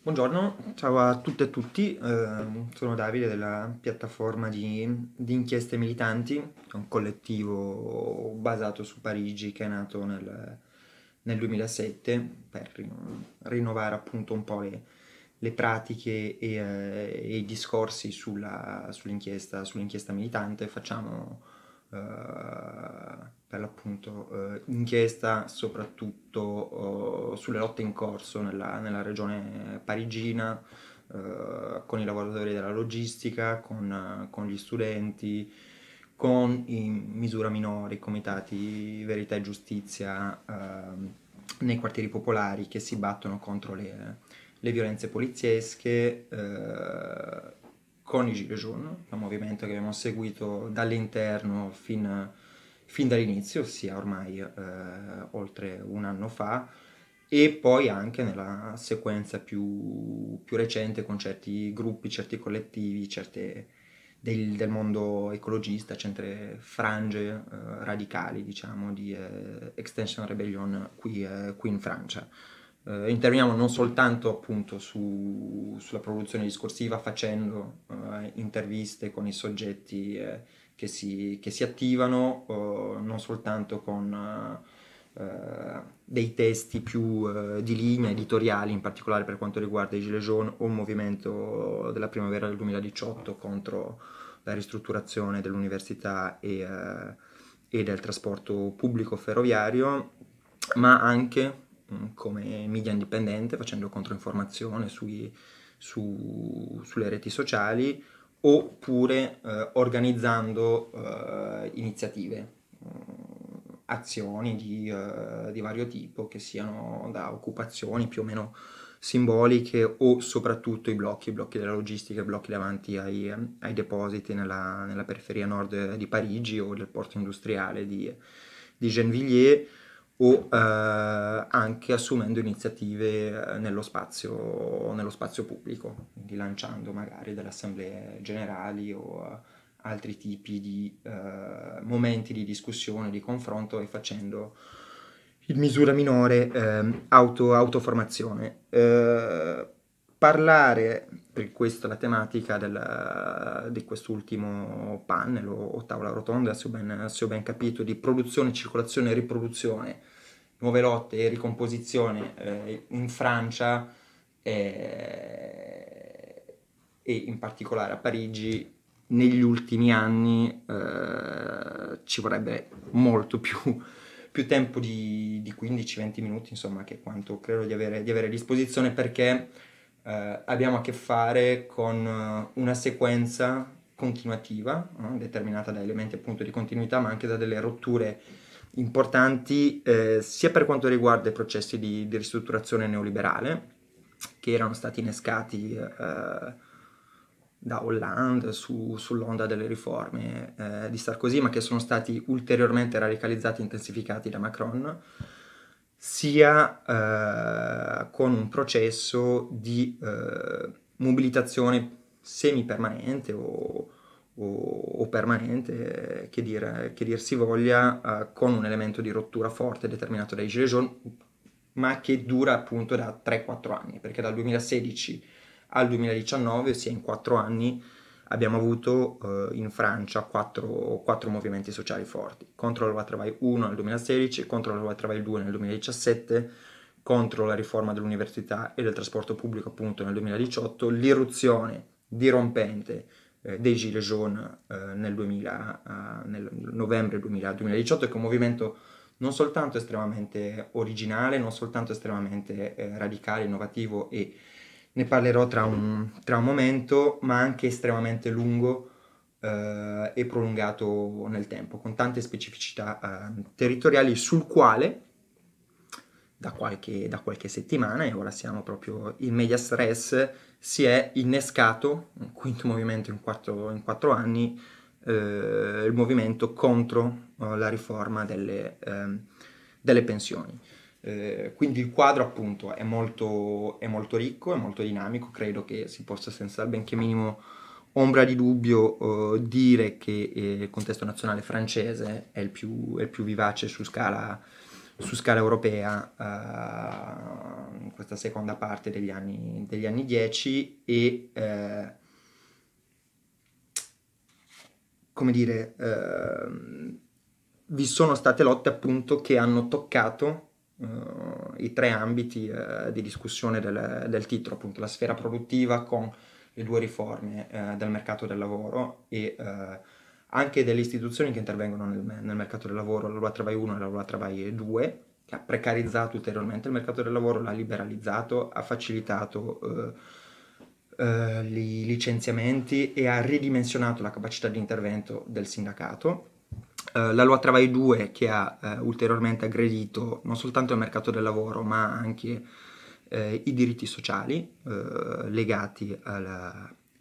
Buongiorno, ciao a tutte e tutti, eh, sono Davide della piattaforma di, di, Inchieste Militanti, un collettivo basato su Parigi che è nato nel, nel 2007 per rinnovare appunto un po' le, le pratiche e, eh, e, i discorsi sulla, sull'inchiesta, sull'inchiesta militante. Facciamo... Eh, per l'appunto eh, inchiesta soprattutto eh, sulle lotte in corso nella, nella regione parigina eh, con i lavoratori della logistica, con, con, gli studenti, con in misura minore i comitati verità e giustizia ehm, nei quartieri popolari che si battono contro le, le violenze poliziesche eh, con i Gilets jaunes, un movimento che abbiamo seguito dall'interno fin fin dall'inizio, ossia ormai eh, oltre un anno fa, e poi anche nella sequenza più, più recente con certi gruppi, certi collettivi, certe, del, del, mondo ecologista, certe frange eh, radicali, diciamo, di eh, Extension Rebellion qui, eh, qui in Francia. Eh, interveniamo non soltanto appunto su, sulla produzione discorsiva facendo eh, interviste con i soggetti eh, che si, che si attivano uh, non soltanto con uh, dei testi più uh, di linea, editoriali, in particolare per quanto riguarda i Gilets jaunes o il movimento della primavera del 2018 contro la ristrutturazione dell'università e, e del trasporto pubblico ferroviario, ma anche mm, come media indipendente facendo controinformazione sui, su, sulle reti sociali oppure eh, organizzando eh, iniziative, mm, azioni di, eh, di, vario tipo che siano da occupazioni più o meno simboliche o soprattutto i blocchi, i blocchi della logistica, i blocchi davanti ai, ai depositi nella, nella, periferia nord di Parigi o del porto industriale di, di Gennevilliers o eh, anche assumendo iniziative eh, nello spazio, nello spazio, pubblico, quindi lanciando magari delle assemblee generali o eh, altri tipi di eh, momenti di discussione, di confronto e facendo in misura minore eh, auto, autoformazione. Eh, parlare per questo la tematica del, di quest'ultimo panel o, tavola rotonda, se ho, ben, se ho ben capito, di produzione, circolazione e riproduzione, nuove lotte e ricomposizione eh, in Francia eh, e in particolare a Parigi negli ultimi anni eh, ci vorrebbe molto più, più tempo di, di 15-20 minuti, insomma, che quanto credo di avere, di avere a disposizione perché eh, abbiamo a che fare con eh, una sequenza continuativa, eh, determinata da elementi appunto di continuità, ma anche da delle rotture importanti eh, sia per quanto riguarda i processi di, di ristrutturazione neoliberale, che erano stati innescati eh, da Hollande su, sull'onda delle riforme eh, di Sarkozy, ma che sono stati ulteriormente radicalizzati e intensificati da Macron, sia eh, con un processo di eh, mobilitazione semipermanente o, o, o permanente, eh, che dir, che dir si voglia, eh, con un elemento di rottura forte determinato dai Gilets jaunes, ma che dura appunto da 3-4 anni, perché dal 2016 al 2019, ossia in 4 anni, abbiamo avuto eh, in Francia quattro, quattro, movimenti sociali forti, contro la Travail 1 nel 2016, contro la Travail 2 nel 2017, contro la riforma dell'università e del trasporto pubblico appunto nel 2018, l'irruzione dirompente eh, dei Gilets jaunes eh, nel, 2000, eh, nel, novembre 2000, 2018, che è un movimento non soltanto estremamente originale, non soltanto estremamente eh, radicale, innovativo e ne parlerò tra un, tra un momento, ma anche estremamente lungo eh, e prolungato nel tempo, con tante specificità eh, territoriali sul quale da qualche, da qualche, settimana, e ora siamo proprio in media stress, si è innescato, un quinto movimento in quattro, in quattro anni, eh, il movimento contro eh, la riforma delle, eh, delle pensioni. Eh, quindi il quadro appunto è molto, è molto, ricco, è molto dinamico, credo che si possa senza il benché minimo ombra di dubbio eh, dire che eh, il contesto nazionale francese è il più, è il più vivace su scala, su scala europea eh, in questa seconda parte degli anni, degli anni 10 e eh, come dire ehm, vi sono state lotte appunto che hanno toccato uh, i tre ambiti uh, di discussione del, del, titolo, appunto la sfera produttiva con le due riforme uh, del mercato del lavoro e anche delle istituzioni che intervengono nel, nel mercato del lavoro, la Lua Travai 1 e la Lua Travai 2, che ha precarizzato ulteriormente il mercato del lavoro, l'ha liberalizzato, ha facilitato... Uh, i licenziamenti e ha ridimensionato la capacità di intervento del sindacato eh, la Lua Travai 2 che ha eh, ulteriormente aggredito non soltanto il mercato del lavoro ma anche eh, i diritti sociali eh, legati al,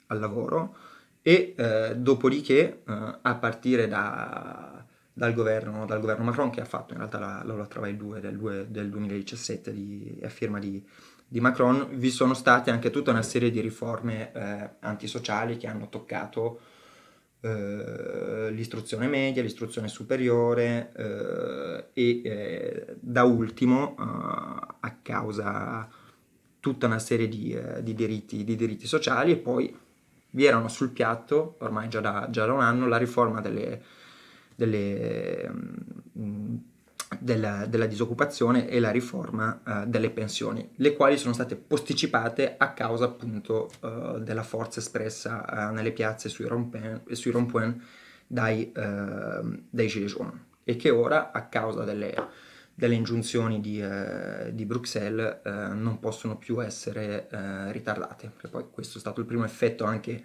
al, lavoro e eh, dopodiché a partire da, dal, governo, dal, governo, Macron che ha fatto in realtà la, la Lua Travai 2 del, 2, del 2017 di, a firma di, di Macron vi sono state anche tutta una serie di riforme antisociali che hanno toccato eh, l'istruzione media, l'istruzione superiore eh, e eh, da ultimo eh, a causa tutta una serie di, di, diritti, di, diritti, sociali e poi vi erano sul piatto, ormai già da, già da un anno, la riforma delle, delle mh, mm, della, della disoccupazione e la riforma eh, delle pensioni, le quali sono state posticipate a causa appunto eh, della forza espressa eh, nelle piazze sui rompen, dai, eh, dai Gilets jaunes e che ora a causa delle, delle ingiunzioni di, eh, di Bruxelles eh, non possono più essere ritardate. Perché poi questo è stato il primo effetto anche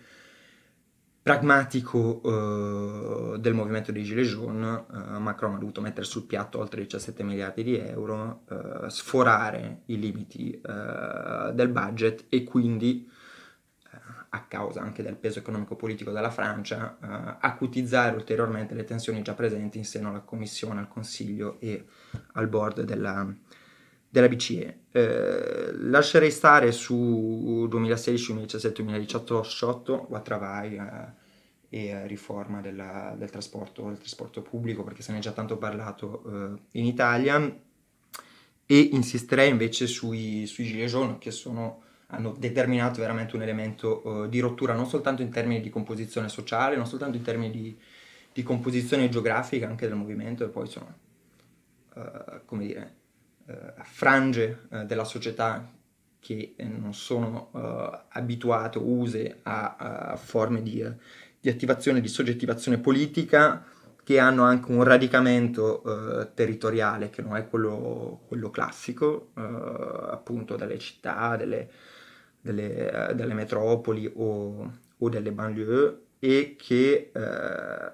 pragmatico eh, del movimento dei Gilets jaunes, eh, Macron ha dovuto mettere sul piatto oltre 17 miliardi di euro, eh, sforare i limiti eh, del budget e quindi, eh, a causa anche del peso economico-politico della Francia, eh, acutizzare ulteriormente le tensioni già presenti in seno alla Commissione, al Consiglio e al board della, della BCE. Eh, lascerei stare su 2016, 2017, 2018, what Guattravai eh, e eh, riforma della, del, trasporto, del, trasporto, pubblico, perché se ne è già tanto parlato eh, in Italia. E insisterei invece sui, sui gilet jaune, che sono, hanno determinato veramente un elemento eh, di rottura, non soltanto in termini di composizione sociale, non soltanto in termini di, di composizione geografica anche del movimento, e poi sono, eh, come dire, eh, frange eh, della società che non sono eh, abituate o use a, a forme di, di, attivazione, di soggettivazione politica che hanno anche un radicamento territoriale che non è quello, quello classico, appunto delle città, delle, delle, delle metropoli o, o, delle banlieue e che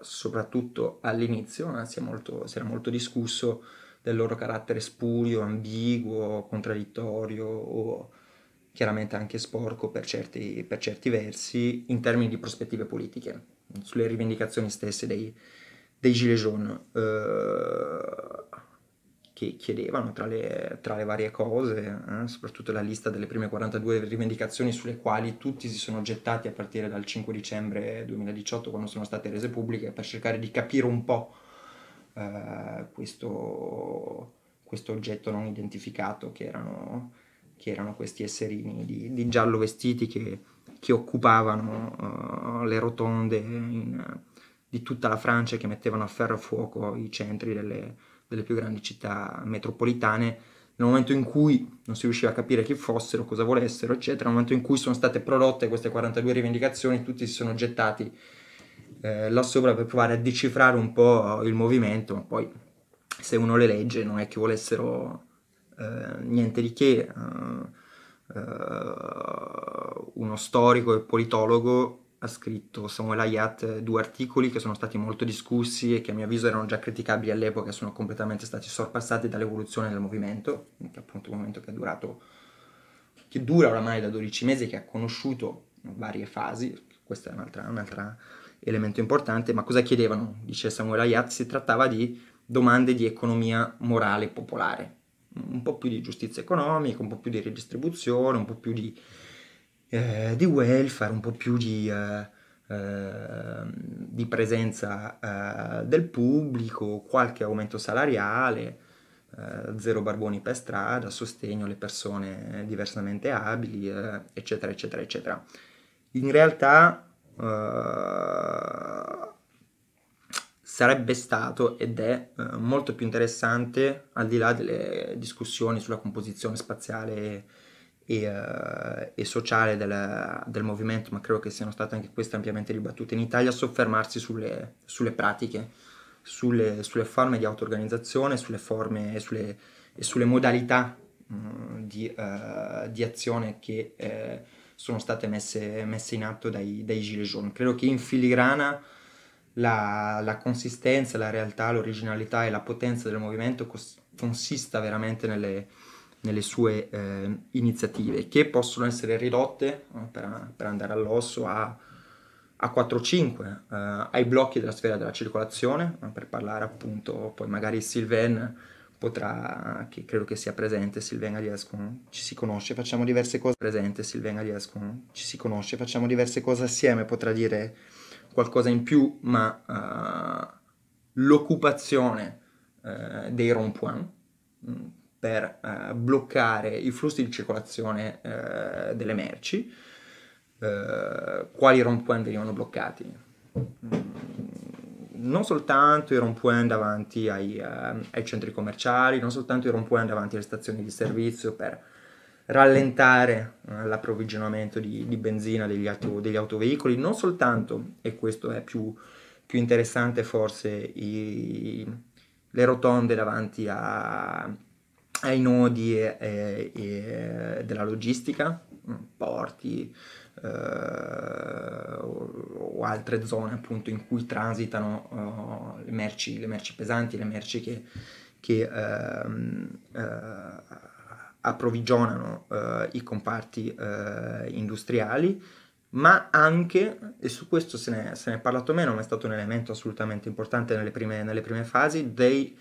soprattutto all'inizio si, molto, si, era molto discusso del loro carattere spurio, ambiguo, contraddittorio o chiaramente anche sporco per certi, per certi versi in termini di prospettive politiche, sulle rivendicazioni stesse dei, dei Gilets jaunes eh, che chiedevano tra le, tra le varie cose, eh, soprattutto la lista delle prime 42 rivendicazioni sulle quali tutti si sono gettati a partire dal 5 dicembre 2018 quando sono state rese pubbliche per cercare di capire un po' eh, questo, questo, oggetto non identificato che erano, che erano questi esserini di, di, giallo vestiti che, che occupavano uh, le rotonde in, di tutta la Francia e che mettevano a ferro e fuoco i centri delle, delle più grandi città metropolitane nel momento in cui non si riusciva a capire chi fossero, cosa volessero, eccetera, nel momento in cui sono state prodotte queste 42 rivendicazioni, tutti si sono gettati eh, là sopra per provare a decifrare un po' il movimento, ma poi se uno le legge non è che volessero eh, niente di che. Uh, uno storico e politologo ha scritto Samuel Hayat due articoli che sono stati molto discussi e che a mio avviso erano già criticabili all'epoca e sono completamente stati sorpassati dall'evoluzione del movimento che appunto un movimento che è durato che dura oramai da 12 mesi che ha conosciuto varie fasi questa è un'altra, un'altra elemento importante, ma cosa chiedevano? Dice Samuel Ayat, si trattava di domande di economia morale popolare, un po' più di giustizia economica, un po' più di redistribuzione, un po' più di, eh, di welfare, un po' più di, eh, eh, di presenza eh, del pubblico, qualche aumento salariale, eh, zero barboni per strada, sostegno alle persone diversamente abili, eh, eccetera, eccetera, eccetera. In realtà eh, sarebbe stato ed è eh, molto più interessante al di là delle discussioni sulla composizione spaziale e, eh, e sociale del, del, movimento, ma credo che siano state anche queste ampiamente ribattute in Italia, soffermarsi sulle, sulle pratiche, sulle, sulle, forme di auto-organizzazione, sulle forme e sulle, e sulle modalità mh, mm, di, eh, di, azione che eh, sono state messe, messe in atto dai, dai Gilets jaunes. Credo che in filigrana la, la, consistenza, la realtà, l'originalità e la potenza del movimento cos- consista veramente nelle, nelle sue eh, iniziative, che possono essere ridotte, eh, per, per andare all'osso, a, a 4-5, eh, ai blocchi della sfera della circolazione, eh, per parlare appunto, poi magari Sylvain potrà, che credo che sia presente Sylvain Aliascon, ci si conosce, facciamo diverse cose, presente Sylvain Aliascon, ci si conosce, facciamo diverse cose assieme, potrà dire qualcosa in più, ma uh, l'occupazione uh, dei rompuan mm, per uh, bloccare i flussi di circolazione delle merci, quali rompuan venivano bloccati? Mm non soltanto i rompoint davanti ai, uh, ai, centri commerciali, non soltanto i rompoint davanti alle stazioni di servizio per rallentare uh, l'approvvigionamento di, di, benzina degli, auto, degli, autoveicoli, non soltanto, e questo è più, più interessante forse, i, le rotonde davanti a, ai nodi e, e, e della logistica, porti, eh, o altre zone appunto in cui transitano eh, le merci, le, merci, pesanti, le merci che, che ehm, eh, approvvigionano i comparti industriali ma anche, e su questo se ne, se ne, è parlato meno, ma è stato un elemento assolutamente importante nelle prime, nelle prime fasi, dei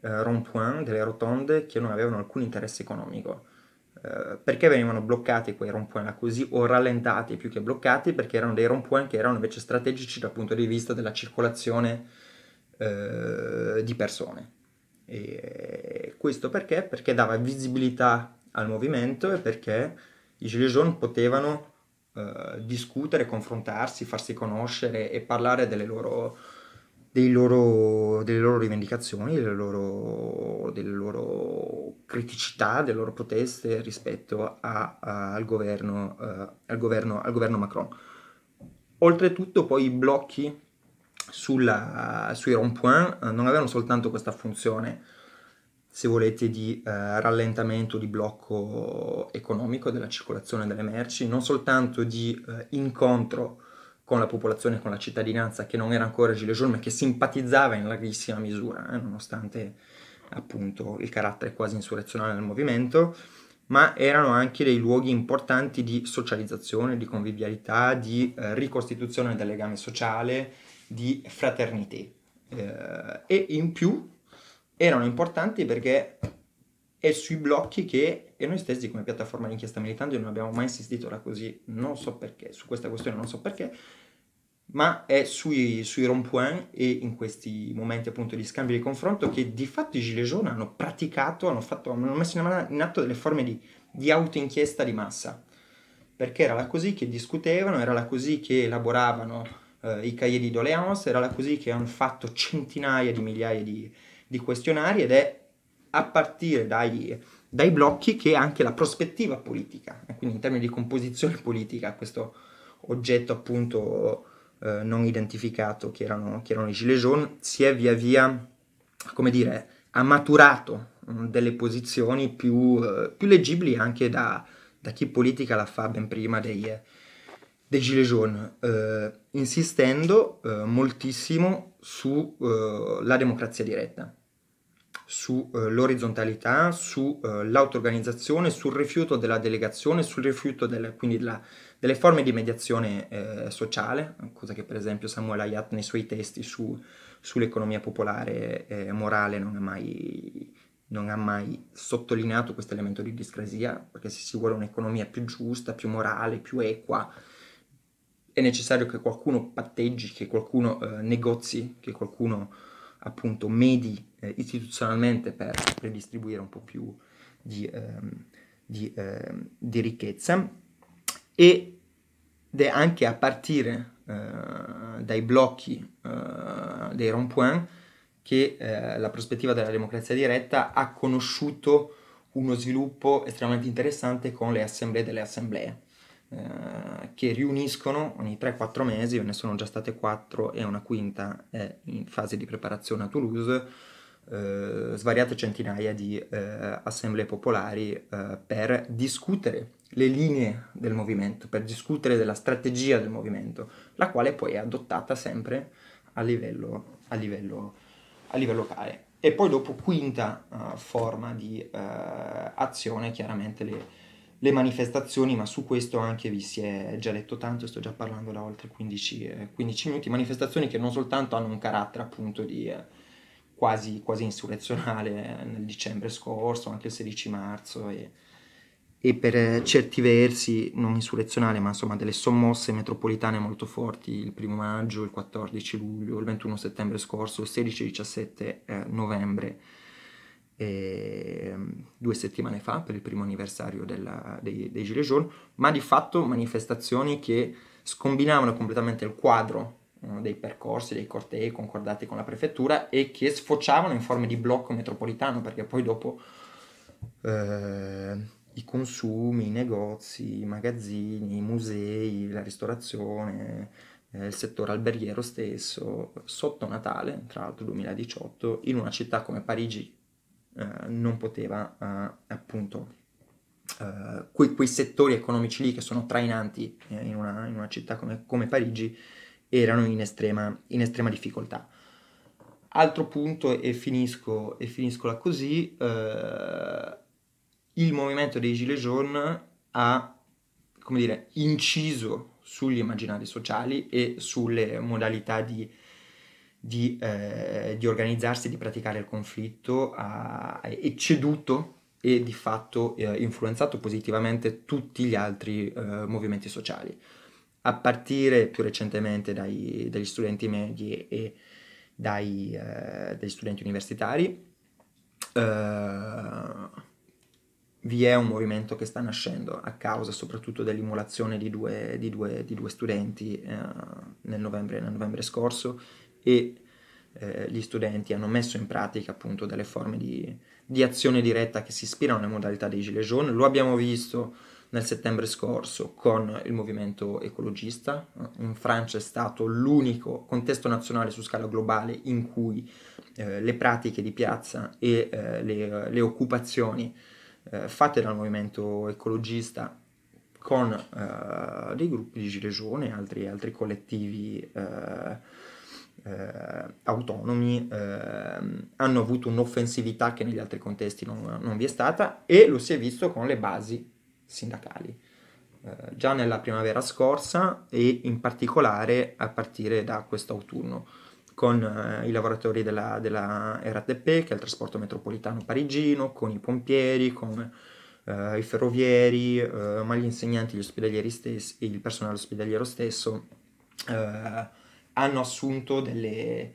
eh, rond-point, delle rotonde che non avevano alcun interesse economico. Eh, perché venivano bloccati quei rompuan così o rallentati più che bloccati perché erano dei rompuan che erano invece strategici dal punto di vista della circolazione eh, di persone. E questo perché? Perché dava visibilità al movimento e perché i Gilets jaunes potevano eh, discutere, confrontarsi, farsi conoscere e parlare delle loro loro, delle loro rivendicazioni, delle loro, delle loro, criticità, delle loro proteste rispetto a, a, al, governo, uh, al, governo, al, governo, Macron. Oltretutto poi i blocchi sulla, sui rond-point uh, non avevano soltanto questa funzione, se volete, di uh, rallentamento, di blocco economico della circolazione delle merci, non soltanto di incontro con la popolazione, con la cittadinanza che non era ancora gilet jaune ma che simpatizzava in larghissima misura, eh, nonostante appunto il carattere quasi insurrezionale del movimento, ma erano anche dei luoghi importanti di socializzazione, di convivialità, di eh, ricostituzione del legame sociale, di fraternità. Eh, e in più erano importanti perché e sui blocchi che e noi stessi come piattaforma di inchiesta militante non abbiamo mai insistito da così, non so perché, su questa questione non so perché, ma è sui, sui rond e in questi momenti appunto di scambio e di confronto che di fatto i Gilets jaunes hanno praticato, hanno, fatto, hanno messo in atto delle forme di, di autoinchiesta di massa, perché era la così che discutevano, era la così che elaboravano eh, i cahier di doléance, era la così che hanno fatto centinaia di migliaia di, di questionari ed è a partire dai, dai blocchi che anche la prospettiva politica, eh, quindi in termini di composizione politica, questo oggetto appunto eh, non identificato che erano, che erano i Gilets jaunes, si è via via, come dire, ha maturato mm, delle posizioni più, eh, più leggibili anche da, da, chi politica la fa ben prima dei, dei Gilets jaunes, eh, insistendo eh, moltissimo sulla eh, democrazia diretta sull'orizzontalità, eh, sull'auto-organizzazione, eh, sul rifiuto della delegazione, sul rifiuto del, quindi della, delle forme di mediazione eh, sociale, cosa che per esempio Samuel Hayat nei suoi testi su, sull'economia popolare e eh, morale non ha, mai, non ha mai sottolineato questo elemento di discrasia, perché se si vuole un'economia più giusta, più morale, più equa, è necessario che qualcuno patteggi, che qualcuno eh, negozi, che qualcuno appunto medi eh, istituzionalmente per redistribuire un po' più di, ehm, di, ehm, di ricchezza ed è anche a partire eh, dai blocchi eh, dei rond-point che eh, la prospettiva della democrazia diretta ha conosciuto uno sviluppo estremamente interessante con le assemblee delle assemblee eh, che riuniscono ogni 3-4 mesi, ve ne sono già state 4 e una quinta è in fase di preparazione a Toulouse, eh, svariate centinaia di eh, assemblee popolari eh, per discutere le linee del movimento, per discutere della strategia del movimento, la quale poi è adottata sempre a livello, a livello, a livello locale. E poi dopo quinta eh, forma di azione, chiaramente le, le manifestazioni, ma su questo anche vi si è già detto tanto, sto già parlando da oltre 15, 15 eh, minuti, manifestazioni che non soltanto hanno un carattere appunto di eh, quasi, quasi insurrezionale eh, nel dicembre scorso, anche il 16 marzo e, e per certi versi non insurrezionale, ma insomma delle sommosse metropolitane molto forti il primo maggio, il 14 luglio, il 21 settembre scorso, il 16 e 17 novembre eh, due settimane fa per il primo anniversario della, dei, dei Gilets jaunes, ma di fatto manifestazioni che scombinavano completamente il quadro eh, dei percorsi, dei cortei concordati con la prefettura e che sfociavano in forme di blocco metropolitano perché poi dopo eh, i consumi, i negozi, i magazzini, i musei, la ristorazione, eh, il settore alberghiero stesso, sotto Natale, tra l'altro 2018, in una città come Parigi eh, non poteva eh, appunto eh, quei, quei, settori economici lì che sono trainanti eh, in una, in, una, città come, come Parigi erano in estrema, in estrema difficoltà. Altro punto, e finisco, e finiscola così, eh, il movimento dei Gilets jaunes ha, come dire, inciso sugli immaginari sociali e sulle modalità di di, eh, di organizzarsi, di praticare il conflitto, ha, ecceduto e di fatto eh, influenzato positivamente tutti gli altri eh, movimenti sociali, a partire più recentemente dai, dagli studenti medi e dai, eh, dagli studenti universitari. Uh, vi è un movimento che sta nascendo a causa soprattutto dell'immolazione di due, di due, di due studenti uh, nel, novembre, nel, novembre, scorso e eh, gli studenti hanno messo in pratica appunto delle forme di, di azione diretta che si ispirano alle modalità dei Gilets jaunes. Lo abbiamo visto nel settembre scorso con il movimento ecologista. In Francia è stato l'unico contesto nazionale su scala globale in cui eh, le pratiche di piazza e eh, le, le, occupazioni eh, fatte dal movimento ecologista con eh, dei gruppi di gilets jaunes e altri, altri collettivi eh, eh, autonomi eh, hanno avuto un'offensività che negli altri contesti non, non, vi è stata e lo si è visto con le basi sindacali. Eh, già nella primavera scorsa e in particolare a partire da quest'autunno con eh, i lavoratori della, della, RATP, che è il trasporto metropolitano parigino, con i pompieri, con eh, i ferrovieri, eh, ma gli insegnanti, gli ospedalieri stessi, il personale ospedaliero stesso, hanno assunto delle,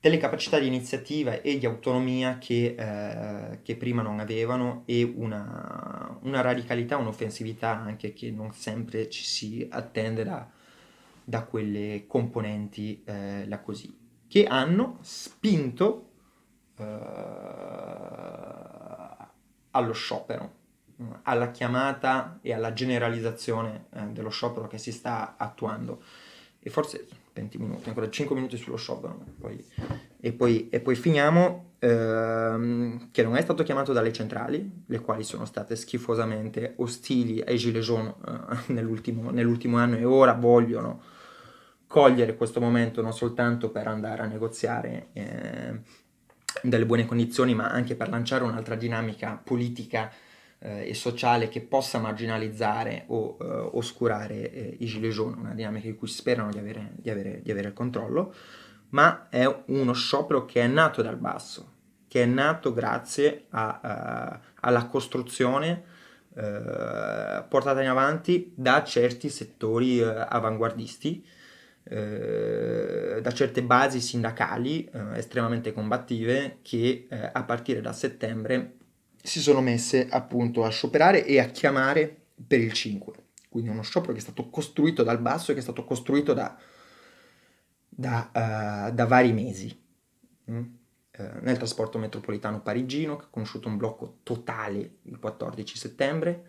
delle capacità di iniziativa e di autonomia che, eh, che prima non avevano e una, una, radicalità, un'offensività anche che non sempre ci si attende da, da quelle componenti eh, là così, che hanno spinto eh, allo sciopero, alla chiamata e alla generalizzazione eh, dello sciopero che si sta attuando e forse 20 minuti, ancora 5 minuti sullo sciopero poi, e, poi, e, poi, finiamo, ehm, che non è stato chiamato dalle centrali, le quali sono state schifosamente ostili ai gilets jaunes eh, nell'ultimo, nell'ultimo anno e ora vogliono cogliere questo momento non soltanto per andare a negoziare eh, delle buone condizioni, ma anche per lanciare un'altra dinamica politica eh, e sociale che possa marginalizzare o eh, oscurare eh, i gilets jaunes, una dinamica di cui sperano di avere, di, avere, di avere il controllo, ma è uno sciopero che è nato dal basso, che è nato grazie a, uh, alla costruzione uh, portata in avanti da certi settori uh, avanguardisti, da certe basi sindacali estremamente combattive che a partire da settembre si sono messe appunto a scioperare e a chiamare per il 5. Quindi uno sciopero che è stato costruito dal basso e che è stato costruito da, da, uh, da vari mesi. Mm? Eh, nel trasporto metropolitano parigino, che ha conosciuto un blocco totale il 14 settembre,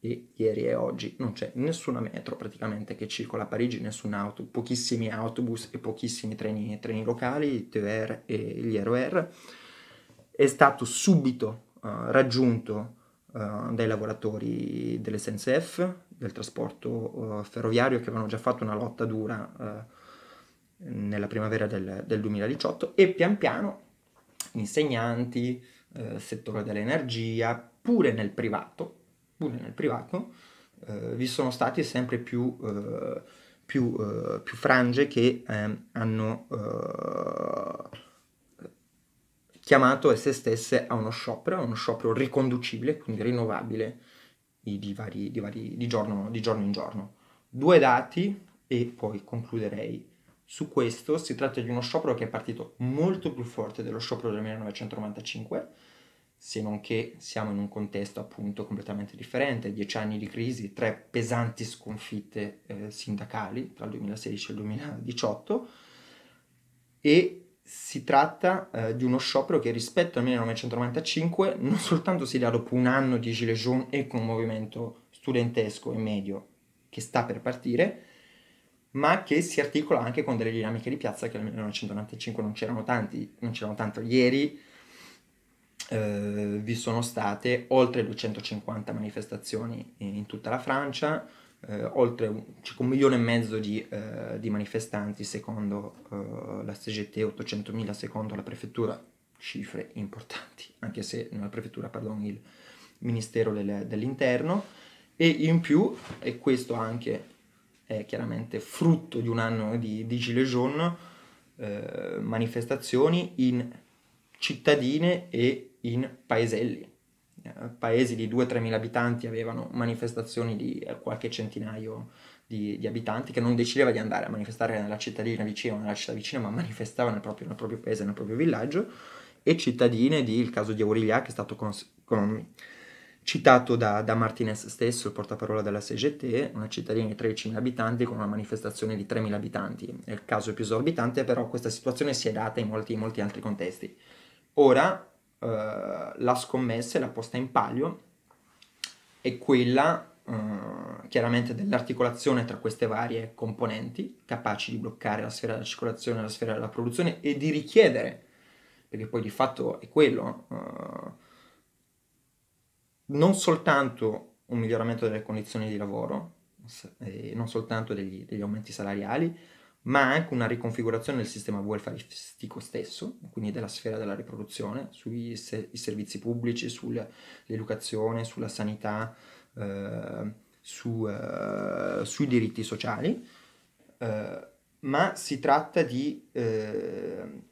e ieri e oggi non c'è nessuna metro praticamente che circola a Parigi, nessun auto, pochissimi autobus e pochissimi treni, treni locali, TER e gli ROR. È stato subito eh, raggiunto eh, dai lavoratori dell'SNCF, del trasporto eh, ferroviario, che avevano già fatto una lotta dura nella primavera del, del, 2018 e pian piano insegnanti, eh, settore dell'energia, pure nel privato, pure nel privato eh, vi sono stati sempre più, eh, più, più frange che hanno chiamato esse stesse a uno sciopero, a uno sciopero riconducibile, quindi rinnovabile di, vari, di, vari, di, giorno, di giorno in giorno. Due dati e poi concluderei. Su questo si tratta di uno sciopero che è partito molto più forte dello sciopero del 1995, se non che siamo in un contesto appunto completamente differente, dieci anni di crisi, tre pesanti sconfitte eh, sindacali tra il 2016 e il 2018 e si tratta eh, di uno sciopero che rispetto al 1995 non soltanto si dà dopo un anno di Gilets jaunes e con un movimento studentesco e medio che sta per partire, ma che si articola anche con delle dinamiche di piazza che nel 1995 non c'erano, tanti, non c'erano tanto. Ieri eh, vi sono state oltre 250 manifestazioni in tutta la Francia, eh, oltre un, un, milione e mezzo di, eh, di manifestanti secondo eh, la CGT, 800.000 secondo la prefettura, cifre importanti, anche se nella prefettura, pardon, il Ministero delle, dell'Interno, e in più, e questo anche è chiaramente frutto di un anno di, di Gilets jaunes, eh, manifestazioni in cittadine e in paeselli eh, paesi di 2-3 mila abitanti avevano manifestazioni di eh, qualche centinaio di, di, abitanti che non decideva di andare a manifestare nella cittadina vicina o nella città vicina, ma manifestava nel proprio, nel proprio, paese, nel proprio villaggio, e cittadine di, il caso di Aurilia che è stato con, con, citato da, da, Martinez stesso, il portaparola della CGT, una cittadina di 13.000 abitanti con una manifestazione di 3.000 abitanti. È il caso più esorbitante, però questa situazione si è data in molti, in molti altri contesti. Ora, eh, la scommessa e la posta in palio è quella uh, chiaramente dell'articolazione tra queste varie componenti capaci di bloccare la sfera della circolazione, la sfera della produzione e di richiedere, perché poi di fatto è quello, uh, non soltanto un miglioramento delle condizioni di lavoro, non soltanto degli, degli aumenti salariali, ma anche una riconfigurazione del sistema welfareistico stesso, quindi della sfera della riproduzione, sui se- servizi pubblici, sull'educazione, sulla sanità, eh, su, eh, sui diritti sociali, eh, ma si tratta di eh,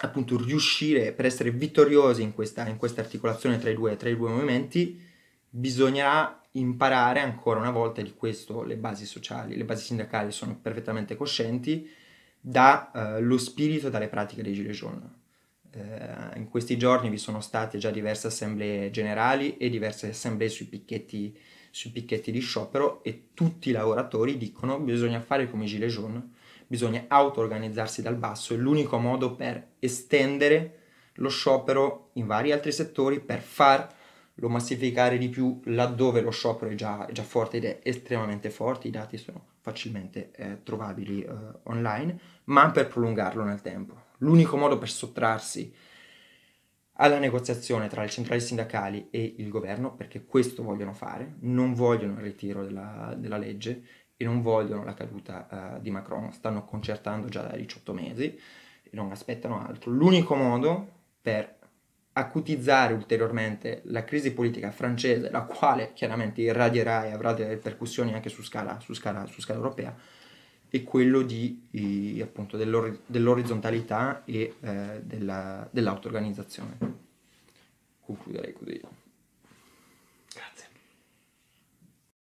appunto riuscire per essere vittoriosi in questa in articolazione tra i due, tra i due movimenti, bisognerà imparare ancora una volta di questo le basi sociali, le basi sindacali sono perfettamente coscienti dallo eh, spirito e dalle pratiche dei Gilets jaunes. Eh, in questi giorni vi sono state già diverse assemblee generali e diverse assemblee sui picchetti, sui picchetti di sciopero e tutti i lavoratori dicono bisogna fare come i Gilets jaunes, bisogna auto-organizzarsi dal basso, è l'unico modo per estendere lo sciopero in vari altri settori, per far lo massificare di più laddove lo sciopero è già, è già forte ed è estremamente forte, i dati sono facilmente eh, trovabili eh, online, ma per prolungarlo nel tempo. L'unico modo per sottrarsi alla negoziazione tra le centrali sindacali e il governo, perché questo vogliono fare, non vogliono il ritiro della, della legge e non vogliono la caduta eh, di Macron, stanno concertando già da 18 mesi e non aspettano altro. L'unico modo per acutizzare ulteriormente la crisi politica francese, la quale chiaramente irradierà e avrà delle ripercussioni anche su scala, su scala, su scala europea, e quello di, di, appunto, dell'or- dell'orizzontalità e eh, della, dell'auto-organizzazione. Concluderei così.